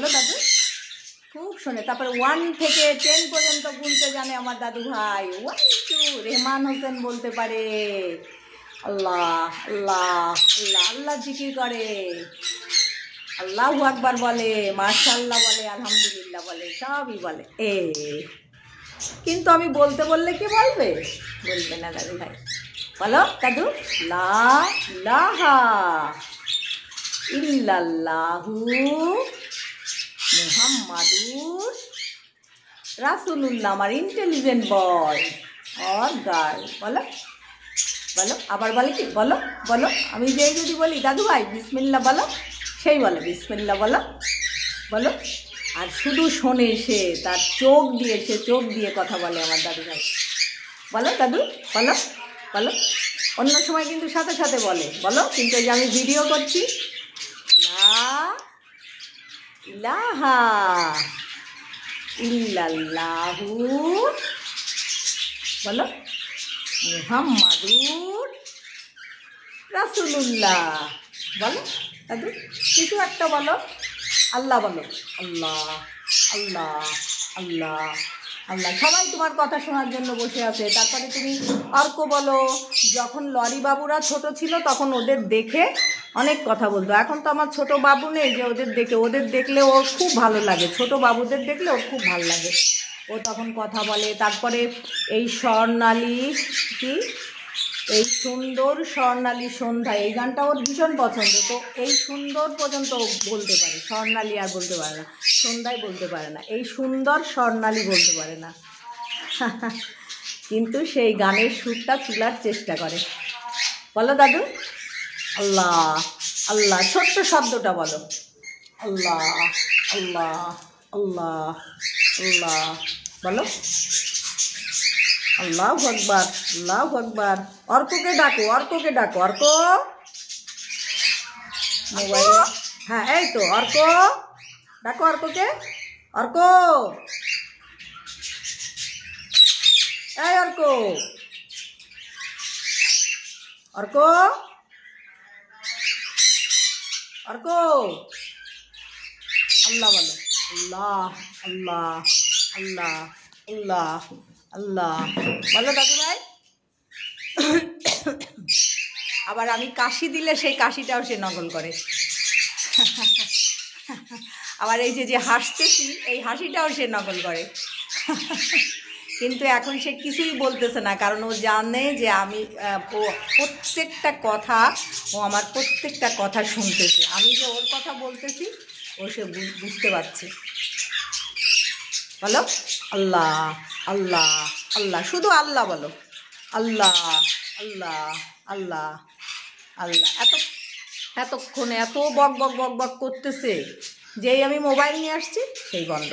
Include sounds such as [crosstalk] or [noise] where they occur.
বলো দাদু খুব শোনে তারপরে ওয়ান থেকে টেন পর্যন্ত গুনতে জানে আমার দাদু ভাই ওয়ান টু রেহমান হোসেন বলতে পারে আল্লাহ আল্লাহ আল্লাহ আল্লাহ জিকির করে আল্লাহ আকবার বলে মার্শাল্লাহ বলে আলহামদুলিল্লাহ বলে সবই বলে এ কিন্তু আমি বলতে বললে কি বলবে বলবে না দাদু ভাই বলো দাদু লা লাহা ইল্লাল্লাহু মোহাম্মাদুর রাসুলুল্লাহ আমার ইন্টেলিজেন্ট বয় অর গার্ল বলো বলো আবার বলে কি বলো বলো আমি যেই যদি বলি দাদু ভাই বিসমিল্লা বলো সেই বলে বিসমিল্লা বলো বলো আর শুধু শোনে সে তার চোখ দিয়ে সে চোখ দিয়ে কথা বলে আমার দাদু ভাই বলো দাদু বলো বলো অন্য সময় কিন্তু সাথে সাথে বলে বলো কিন্তু যে আমি ভিডিও করছি না ইলাহা ইল্লাল্লাহু বলো মুহাম্মাদুর রাসুলুল্লাহ বলো দাদু কিছু একটা বলো আল্লাহ বলো আল্লাহ আল্লাহ আল্লাহ আল্লাহ সবাই তোমার কথা শোনার জন্য বসে আছে তারপরে তুমি অর্ক বলো যখন লরি বাবুরা ছোট ছিল তখন ওদের দেখে অনেক কথা বলতো এখন তো আমার ছোট বাবু নেই যে ওদের দেখে ওদের দেখলে ও খুব ভালো লাগে ছোট বাবুদের দেখলে ও খুব ভালো লাগে ও তখন কথা বলে তারপরে এই স্বর্ণালী কি এই সুন্দর স্বর্ণালী সন্ধ্যা এই গানটা ওর ভীষণ পছন্দ তো এই সুন্দর পর্যন্ত বলতে পারে স্বর্ণালী আর বলতে পারে না সন্ধ্যায় বলতে পারে না এই সুন্দর স্বর্ণালী বলতে পারে না [laughs] কিন্তু সেই গানের সুরটা তোলার চেষ্টা করে বলো দাদু আল্লাহ আল্লাহ ছোট্ট শব্দটা বলো আল্লাহ আল্লাহ আল্লাহ আল্লাহ বলো আল্লাহ আকবার আল্লাহ আকবার অর্ককে ডাকো অর্ককে ডাকো অর্ক হ্যাঁ এই তো অর্ক ডাকো অর্ককে অর্ক এই অর্ক অর্ক অর্ক আল্লাহ বলো আল্লাহ আল্লাহ আল্লাহ আল্লাহ আল্লাহ বলো দাদু ভাই আবার আমি কাশি দিলে সেই কাশিটাও সে নকল করে আবার এই যে যে হাসতেছি এই হাসিটাও সে নকল করে কিন্তু এখন সে কিছুই বলতেছে না কারণ ও জানে যে আমি প্রত্যেকটা কথা ও আমার প্রত্যেকটা কথা শুনতেছে আমি যে ওর কথা বলতেছি ও সে বুঝতে পারছে বলো আল্লাহ আল্লাহ আল্লাহ শুধু আল্লাহ বলো আল্লাহ আল্লাহ আল্লাহ আল্লাহ এত এতক্ষণে এত বক বক বক বক করতেছে যেই আমি মোবাইল নিয়ে আসছি সেই বন্ধ